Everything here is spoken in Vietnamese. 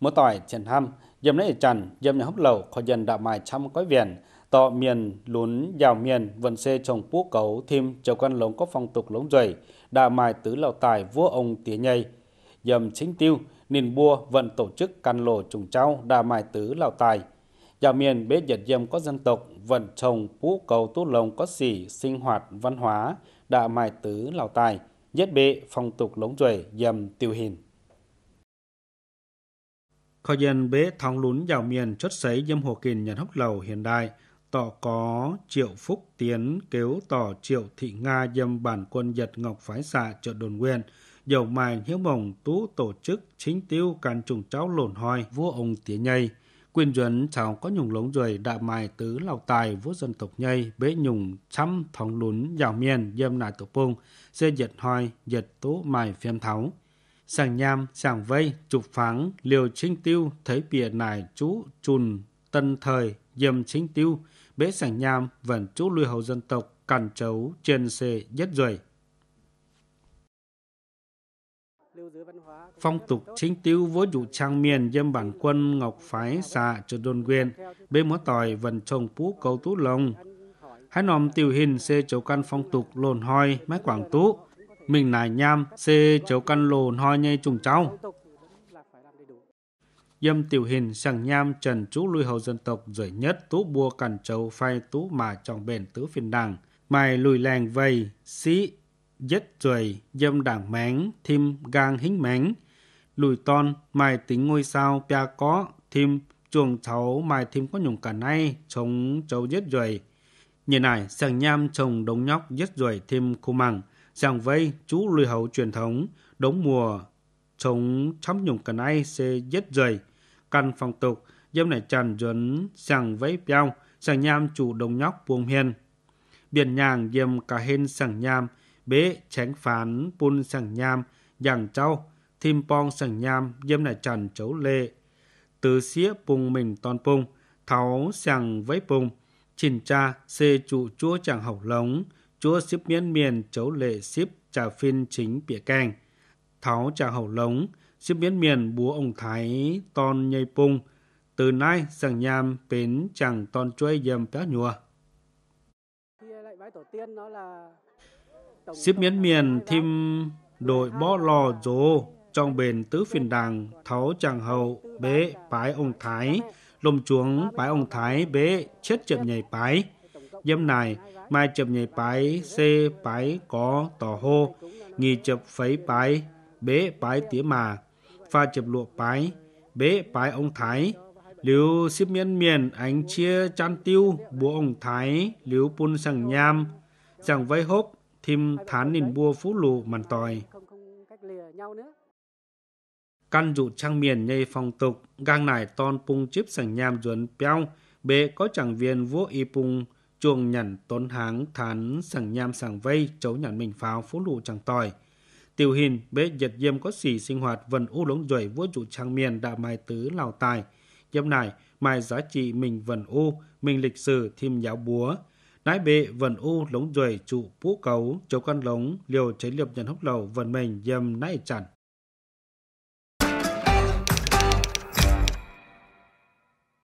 mỗi tỏi chèn ham dầm nãy trần dầm nhà hấp lẩu khỏi dần đạo mài trăm cõi viền tọ miền lún giàu miền vận xê trồng pú cấu thêm chờ quan lống có phong tục lống rầy đạo mài tứ lầu tài vua ông tía nhây dầm chính tiêu nền bua vận tổ chức căn lồ trùng trao đạo mài tứ lầu tài giàu miền bế dệt dầm có dân tộc vận trồng pú cấu tú lồng có xỉ sinh hoạt văn hóa đạo mài tứ lầu tài nhất bệ phong tục lống rầy dầm tiêu hình Khó dân bế thong lún giàu miền chốt sấy dâm hồ kìn nhận hốc lầu hiện đại, tỏ có triệu phúc tiến kéo tỏ triệu thị Nga dâm bản quân giật ngọc phái xạ chợ đồn nguyên, dầu mài hiếu mồng tú tổ chức chính tiêu càn trùng cháu lồn hoi vua ông tía nhây. Quyên duẩn cháu có nhùng lống rồi đạ mài tứ lào tài vua dân tộc nhây bế nhùng trăm thong lún giàu miền dâm nại tổ pung, xê giật hoi giật tú mài phim tháo. Sàng nham, sàng vây, trục phẳng liều chính tiêu, thấy bìa nải chú, trùn, tân thời, dầm chính tiêu, bế sàng nham, vẫn chú lưu hầu dân tộc, càn trấu, trên xê, nhất rồi. Phong tục chính tiêu vô dụ trang miền dâm bản quân ngọc phái xạ cho đồn quyền, bế múa tỏi vần trồng pú cầu tú lồng. Hai nòm tiểu hình xê chấu căn phong tục lồn hoi, mái quảng tú, mình nài nham xê cháu căn lồ ho nhây trùng cháu. Dâm tiểu hình sằng nham trần chú lui hầu dân tộc giỏi nhất tú bua cản châu phai tú mà trọng bền tứ phiền đảng. Mài lùi làng vầy, sĩ, dứt rời, dâm đảng mén thêm gang hính mén Lùi ton, mài tính ngôi sao, pia có, thêm chuồng cháu mài thêm có nhùng cả nay, chống cháu giết rời. như này, sàng nham trồng đống nhóc giết rời thêm khu mẳng rằng vây chú lười hậu truyền thống đống mùa chống chấm nhùng cần ai sẽ dứt rời căn phong tục dâm này trần dẫn sàng vấy beo sàng nham chủ đồng nhóc buông hiền biển nhàng dầm cả hên sàng nham bế tránh phán bun sàng nham giảng trâu thim pong sàng nham dâm này trần chấu lệ tứ xía bùng mình toàn bùng tháo sàng vấy bùng chỉnh cha xê trụ chúa chàng hậu lống chúa xếp miên miền chấu lệ xếp trà phiên chính bịa càng tháo trà hậu lống xếp miên miền búa ông thái ton nhây pung từ nay rằng nham bến chẳng ton chuối dầm péo nhùa xếp miên miền thêm đội bó lò dố trong bền tứ phiền đàng tháo chàng hậu bế bái ông thái lồng chuống bái ông thái bế chết chậm nhảy bái dâm này mai chụp nhảy bái xê bái có tỏ hô nghỉ chụp phấy bái bế bái tía mà pha chụp lụa bái bế bái ông thái liu xếp miên miền ánh chia chăn tiêu búa ông thái liu pun sằng nham sằng vây hốc thim thán nìn bua phú lù màn tòi căn dụ trang miền nhây phong tục gang nải ton pung chip sằng nham duẩn peo bế có chẳng viên vua y pung chuồng nhằn tốn háng thán sằng nham sằng vây chấu nhằn mình pháo phú lụ chẳng tòi tiểu hình bế giật diêm có xỉ sinh hoạt vần u lống duẩy vua chủ trang miền đã mai tứ lào tài diêm này mai giá trị mình vần u mình lịch sử thêm giáo búa nái bệ vần u lống duẩy trụ phú cấu chấu căn lống liều cháy liệp nhận hốc lầu vần mình diêm nãy chẳng